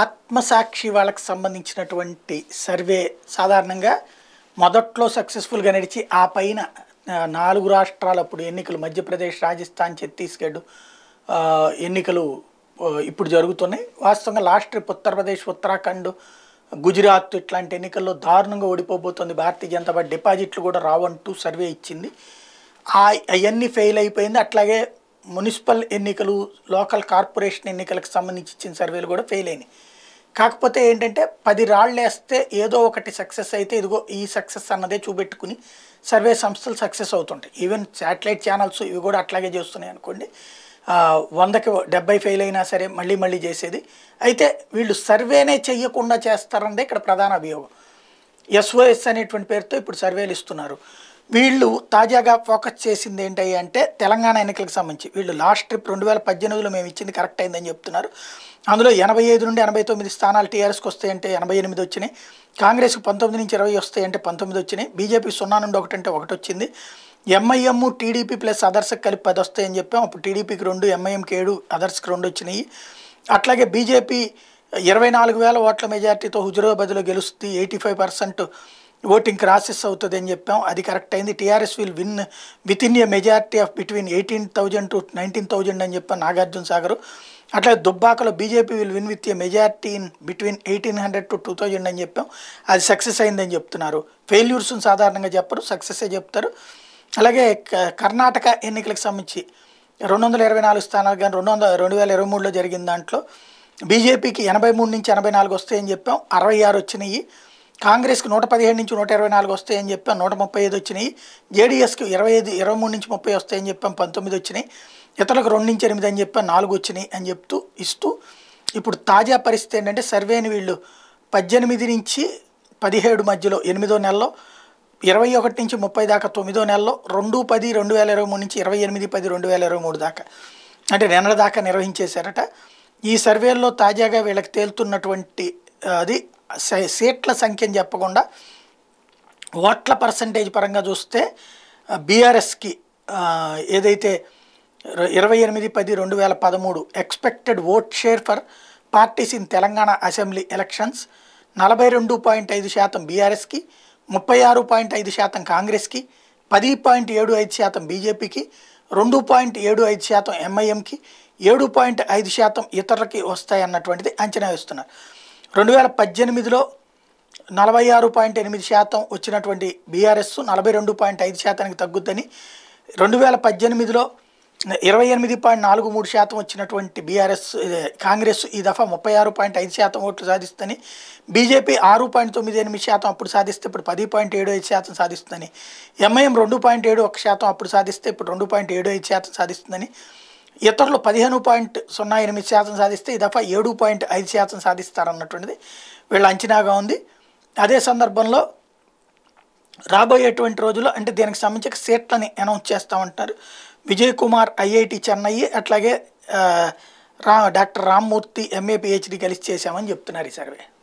ఆత్మసాక్షి వాళ్ళకి సంబంధించినటువంటి సర్వే సాధారణంగా మొదట్లో సక్సెస్ఫుల్గా నడిచి ఆ పైన నాలుగు రాష్ట్రాలు అప్పుడు ఎన్నికలు మధ్యప్రదేశ్ రాజస్థాన్ ఛత్తీస్గఢ్ ఎన్నికలు ఇప్పుడు జరుగుతున్నాయి వాస్తవంగా లాస్ట్ ట్రిప్ ఉత్తరప్రదేశ్ ఉత్తరాఖండ్ గుజరాత్ ఇట్లాంటి ఎన్నికల్లో దారుణంగా ఓడిపోబోతుంది భారతీయ జనతా పార్టీ డిపాజిట్లు కూడా రావంటూ సర్వే ఇచ్చింది అవన్నీ ఫెయిల్ అయిపోయింది అట్లాగే మున్సిపల్ ఎన్నికలు లోకల్ కార్పొరేషన్ ఎన్నికలకు సంబంధించి ఇచ్చిన సర్వేలు కూడా ఫెయిల్ అయినాయి కాకపోతే ఏంటంటే పది రాళ్ళు వేస్తే ఏదో ఒకటి సక్సెస్ అయితే ఇదిగో ఈ సక్సెస్ అన్నదే చూపెట్టుకుని సర్వే సంస్థలు సక్సెస్ అవుతుంటాయి ఈవెన్ శాటిలైట్ ఛానల్స్ ఇవి కూడా అట్లాగే చేస్తున్నాయి అనుకోండి వందకి డెబ్బై ఫెయిల్ అయినా సరే మళ్ళీ మళ్ళీ చేసేది అయితే వీళ్ళు సర్వేనే చేయకుండా చేస్తారన్నదే ఇక్కడ ప్రధాన అభియోగం ఎస్ఓఎస్ అనేటువంటి పేరుతో ఇప్పుడు సర్వేలు ఇస్తున్నారు వీళ్ళు తాజాగా ఫోకస్ చేసింది ఏంటి అంటే తెలంగాణ ఎన్నికలకు సంబంధించి వీళ్ళు లాస్ట్ ట్రిప్ రెండు వేల పద్దెనిమిదిలో మేము ఇచ్చింది కరెక్ట్ అయిందని చెప్తున్నారు అందులో ఎనభై ఐదు నుండి ఎనభై తొమ్మిది స్థానాలు టీఆర్ఎస్కి వస్తాయంటే ఎనభై ఎనిమిది వచ్చినాయి కాంగ్రెస్కి పంతొమ్మిది నుంచి ఇరవై వస్తాయంటే పంతొమ్మిది వచ్చినాయి బీజేపీ సున్నా నుండి ఒకటి అంటే ఒకటి వచ్చింది ఎంఐఎం టీడీపీ ప్లస్ అదర్స్ కలిపి పది వస్తాయని చెప్పాం అప్పుడు టీడీపీకి రెండు ఎంఐఎంకి ఏడు అదర్స్కి రెండు వచ్చినాయి అట్లాగే బీజేపీ ఇరవై నాలుగు వేల ఓట్ల మెజార్టీతో హుజురాబాద్లో గెలుస్తుంది eighty five percent voting crosses అవుతుంది అని చెప్పాం అది కరెక్ట్ అయింది TRS will win with in a majority of between eighteen thousand to nineteen thousand అని చెప్పాం నాగార్జున సాగర్ అట్లా దుబ్బాకలో BJP will win with a majority in between eighteen hundred to two thousand అని చెప్పాం అది సక్సెస్ అయిందని చెప్తున్నారు ఫెయిల్యూర్స్ సాధారణంగా చెప్పరు సక్సెసే చెప్తారు అలాగే కర్ణాటక ఎన్నికలకు సంబంధించి రెండు వందల ఇరవై నాలుగు స్థానాలు కానీ రెండు వందల రెండు వేల ఇరవై మూడులో జరిగిన దాంట్లో బీజేపీకి ఎనభై మూడు నుంచి ఎనభై నాలుగు వస్తాయని చెప్పాం అరవై ఆరు వచ్చినాయి కాంగ్రెస్కి నూట పదిహేడు నుంచి నూట ఇరవై నాలుగు వస్తాయని చెప్పాం నూట ముప్పై ఐదు వచ్చినాయి జేడీఎస్కి ఇరవై ఐదు ఇరవై మూడు నుంచి ముప్పై వస్తాయని చెప్పాం పంతొమ్మిది వచ్చినాయి ఇతరులకు రెండు నుంచి ఎనిమిది అని చెప్పాం నాలుగు వచ్చినాయి అని చెప్తూ ఇస్తూ ఇప్పుడు తాజా పరిస్థితి ఏంటంటే సర్వేని వీళ్ళు పద్దెనిమిది నుంచి పదిహేడు మధ్యలో ఎనిమిదో నెలలో ఇరవై ఒకటి నుంచి ముప్పై దాకా తొమ్మిదో నెలలో రెండు పది రెండు వేల ఇరవై మూడు నుంచి ఇరవై ఎనిమిది పది రెండు వేల ఇరవై మూడు దాకా అంటే నిన్న దాకా నిర్వహించేశారట ఈ సర్వేల్లో తాజాగా వీళ్ళకి తేలుతున్నటువంటి అది సీట్ల సంఖ్యను చెప్పకుండా ఓట్ల పర్సంటేజ్ పరంగా చూస్తే బీఆర్ఎస్కి ఏదైతే ఇరవై ఎనిమిది పది రెండు వేల పదమూడు expected vote share for parties in Telangana assembly elections నలభై రెండు పాయింట్ ఐదు శాతం బీఆర్ఎస్కి ముప్పై ఆరు పాయింట్ ఐదు శాతం కాంగ్రెస్కి పది పాయింట్ ఏడు ఐదు శాతం బీజేపీకి రెండు పాయింట్ ఏడు ఐదు శాతం ఎంఐఎంకి ఏడు పాయింట్ ఐదు శాతం ఇతరులకి వస్తాయన్నటువంటిది అంచనా వేస్తున్నారు రెండు వేల పద్దెనిమిదిలో నలభై ఆరు పాయింట్ ఎనిమిది శాతం వచ్చినటువంటి బీఆర్ఎస్ నలభై రెండు పాయింట్ ఐదు శాతానికి తగ్గుద్దని రెండు వేల పద్దెనిమిదిలో ఇరవై ఎనిమిది పాయింట్ నాలుగు మూడు శాతం వచ్చినటువంటి బీఆర్ఎస్ కాంగ్రెస్ ఈ దఫా ముప్పై ఆరు పాయింట్ ఐదు శాతం ఓట్లు సాధిస్తుందని బీజేపీ ఆరు పాయింట్ తొమ్మిది ఎనిమిది శాతం అప్పుడు సాధిస్తే ఇప్పుడు పది పాయింట్ ఏడు ఐదు శాతం సాధిస్తుందని ఎంఐఎం రెండు పాయింట్ ఏడు ఒక శాతం అప్పుడు సాధిస్తే ఇప్పుడు రెండు పాయింట్ ఏడు ఐదు శాతం సాధిస్తుందని ఇతరులు పదిహేను పాయింట్ సున్నా ఎనిమిది శాతం సాధిస్తే ఈ దఫా ఏడు పాయింట్ ఐదు శాతం సాధిస్తారన్నటువంటిది వీళ్ళ అంచనాగా ఉంది అదే సందర్భంలో రాబోయేటువంటి రోజుల్లో అంటే దీనికి సంబంధించి సీట్లని అనౌన్స్ ఉంటారు విజయ్ కుమార్ ఐఐటి చెన్నై అట్లాగే రా డాక్టర్ రామ్మూర్తి ఎంఏ పిహెచ్డి కలిసి చేశామని చెప్తున్నారు ఈ సర్వే